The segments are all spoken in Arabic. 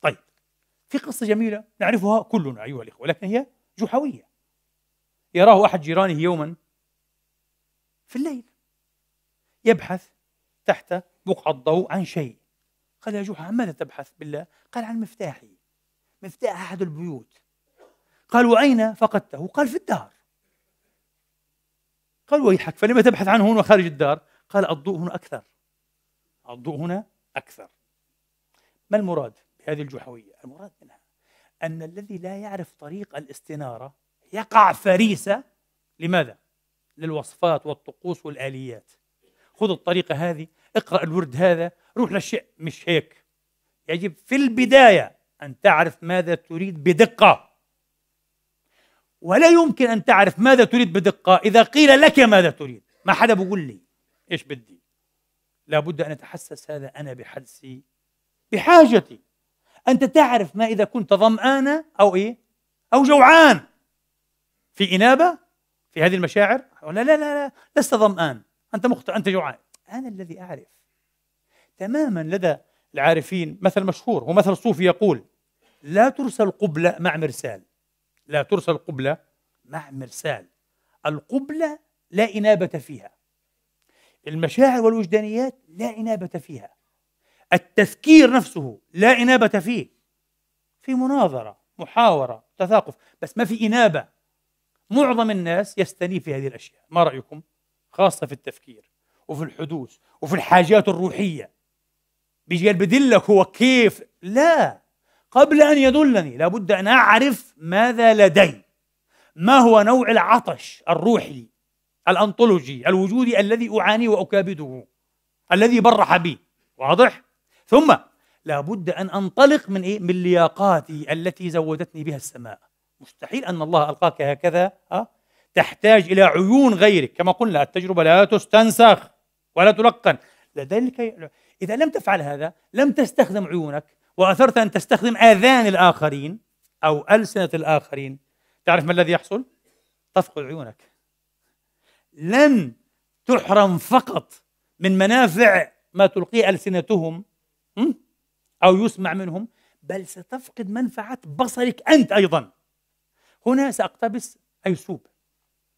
طيب في قصة جميلة نعرفها كلنا أيها الإخوة لكن هي جحوية يراه أحد جيرانه يوما في الليل يبحث تحت بقعة الضوء عن شيء قال يا جحا عن ماذا تبحث بالله؟ قال عن مفتاحي مفتاح أحد البيوت قال وأين فقدته؟ قال في الدار قال ويحك فلما تبحث عنه هنا خارج الدار؟ قال الضوء هنا أكثر الضوء هنا أكثر ما المراد؟ هذه الجحوية المراد منها أن الذي لا يعرف طريق الاستنارة يقع فريسة لماذا؟ للوصفات والطقوس والآليات خذ الطريقة هذه اقرأ الورد هذا روح للشيء مش هيك يجب في البداية أن تعرف ماذا تريد بدقة ولا يمكن أن تعرف ماذا تريد بدقة إذا قيل لك ماذا تريد ما حدا بقول لي إيش بدي لابد أن أتحسس هذا أنا بحدسي بحاجتي أنت تعرف ما إذا كنت ظمآن أو إيه؟ أو جوعان في إنابة في هذه المشاعر لا لا لا, لا. لست ظمآن أنت مخطئ أنت جوعان أنا الذي أعرف تماما لدى العارفين مثل مشهور ومثل صوفي يقول لا ترسل قبلة مع مرسال لا ترسل قبلة مع مرسال القبلة لا إنابة فيها المشاعر والوجدانيات لا إنابة فيها التذكير نفسه لا إنابة فيه في مناظرة محاورة تثاقف بس ما في إنابة معظم الناس يستني في هذه الأشياء ما رأيكم؟ خاصة في التفكير وفي الحدوث وفي الحاجات الروحية بيجي بدلك هو كيف لا قبل أن يدلني لابد أن أعرف ماذا لدي ما هو نوع العطش الروحي الأنطولوجي الوجودي الذي أعاني وأكابده الذي برح بي واضح؟ ثم لابد أن أنطلق من إيه؟ من لياقاتي التي زودتني بها السماء مستحيل أن الله ألقاك هكذا أه؟ تحتاج إلى عيون غيرك كما قلنا التجربة لا تستنسخ ولا تلقن لذلك إذا لم تفعل هذا لم تستخدم عيونك وأثرت أن تستخدم آذان الآخرين أو ألسنة الآخرين تعرف ما الذي يحصل؟ تفقد عيونك لن تحرم فقط من منافع ما تلقيه ألسنتهم أو يسمع منهم بل ستفقد منفعة بصرك أنت أيضا هنا سأقتبس أيسوب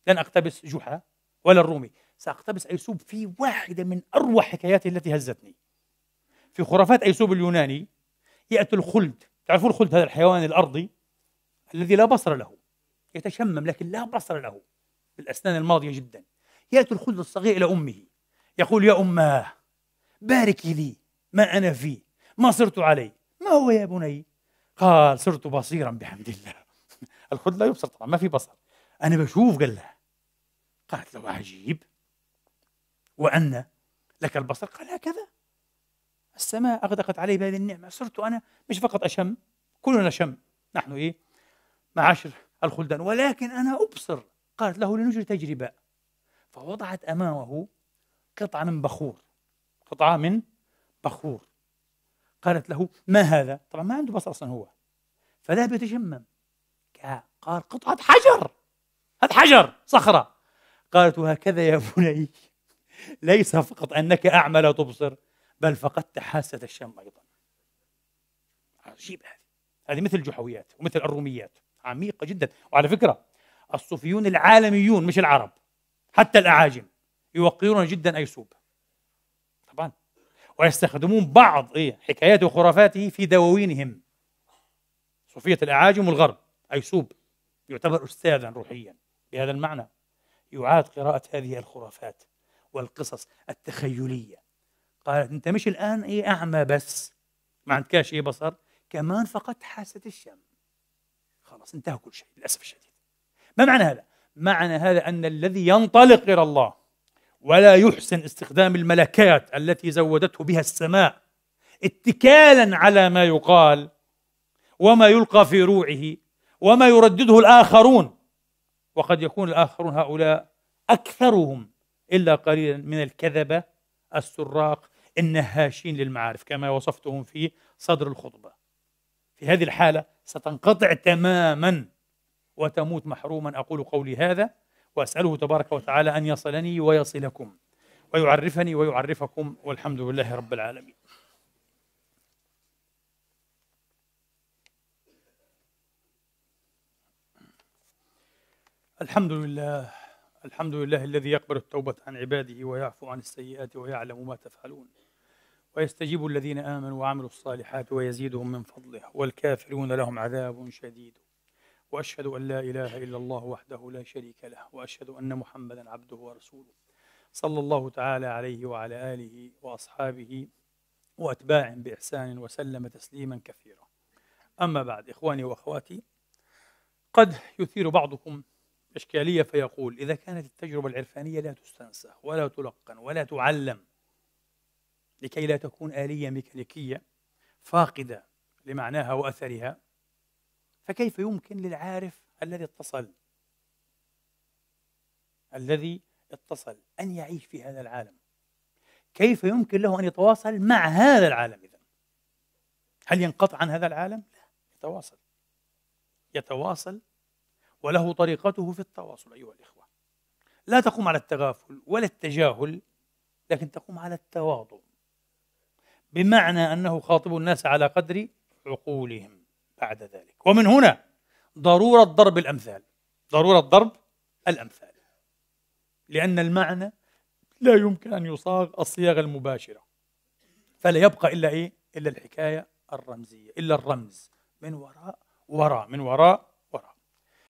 لن أقتبس جحا ولا الرومي سأقتبس أيسوب في واحدة من أروع حكاياته التي هزتني في خرافات أيسوب اليوناني يأتي الخلد تعرفون الخلد هذا الحيوان الأرضي الذي لا بصر له يتشمم لكن لا بصر له بالأسنان الماضية جدا يأتي الخلد الصغير إلى أمه يقول يا أماه باركي لي ما أنا فيه ما صرت عليه ما هو يا بني قال صرت بصيرا بحمد الله الخد لا يبصر طبعا ما في بصر أنا بشوف قال لها قالت له عجيب وأن لك البصر قال هكذا السماء أغدقت علي بهذه النعمة صرت أنا مش فقط أشم كلنا شم نحن إيه معاشر الخلدان ولكن أنا أبصر قالت له لنجري تجربة فوضعت أمامه قطعة من بخور قطعة من بخور قالت له ما هذا؟ طبعا ما عنده بصر اصلا هو فذهب يتشمم قال قطعة حجر هذا حجر صخرة قالت هكذا يا بني ليس فقط أنك أعمى لا تبصر بل فقدت حاسة الشم أيضا عجيب هذه هذه مثل الجحويات ومثل الروميات عميقة جدا وعلى فكرة الصوفيون العالميون مش العرب حتى الأعاجم يوقرون جدا أيسوب ويستخدمون بعض إيه حكاياته وخرافاته في دواوينهم صوفية الأعاجم والغرب أيسوب يعتبر أستاذا روحيا بهذا المعنى يعاد قراءة هذه الخرافات والقصص التخيلية قالت أنت مش الآن إيه أعمى بس ما عندكش إيه بصر كمان فقدت حاسة الشم خلاص انتهى كل شيء للأسف الشديد ما معنى هذا؟ معنى هذا أن الذي ينطلق إلى الله ولا يحسن استخدام الملكات التي زودته بها السماء اتكالا على ما يقال وما يلقى في روعه وما يردده الآخرون وقد يكون الآخرون هؤلاء أكثرهم إلا قليلا من الكذبة السراق النهاشين للمعارف كما وصفتهم في صدر الخطبة في هذه الحالة ستنقطع تماما وتموت محروما أقول قولي هذا وأسأله تبارك وتعالى أن يصلني ويصلكم ويعرفني ويعرفكم والحمد لله رب العالمين الحمد لله الحمد لله الذي يقبل التوبة عن عباده ويعفو عن السيئات ويعلم ما تفعلون ويستجيب الذين آمنوا وعملوا الصالحات ويزيدهم من فضله والكافرون لهم عذاب شديد واشهد ان لا اله الا الله وحده لا شريك له واشهد ان محمدا عبده ورسوله صلى الله تعالى عليه وعلى اله واصحابه واتباع باحسان وسلم تسليما كثيرا اما بعد اخواني واخواتي قد يثير بعضكم اشكاليه فيقول اذا كانت التجربه العرفانيه لا تستنسخ ولا تلقن ولا تعلم لكي لا تكون اليه ميكانيكيه فاقده لمعناها واثرها فكيف يمكن للعارف الذي اتصل الذي اتصل أن يعيش في هذا العالم كيف يمكن له أن يتواصل مع هذا العالم إذا هل ينقطع عن هذا العالم؟ لا يتواصل يتواصل وله طريقته في التواصل أيها الإخوة لا تقوم على التغافل ولا التجاهل لكن تقوم على التواضع بمعنى أنه خاطب الناس على قدر عقولهم بعد ذلك ومن هنا ضرورة ضرب الأمثال ضرورة ضرب الأمثال لأن المعنى لا يمكن أن يصاغ الصياغة المباشرة فلا يبقى إلا إيه؟ إلا الحكاية الرمزية إلا الرمز من وراء وراء من وراء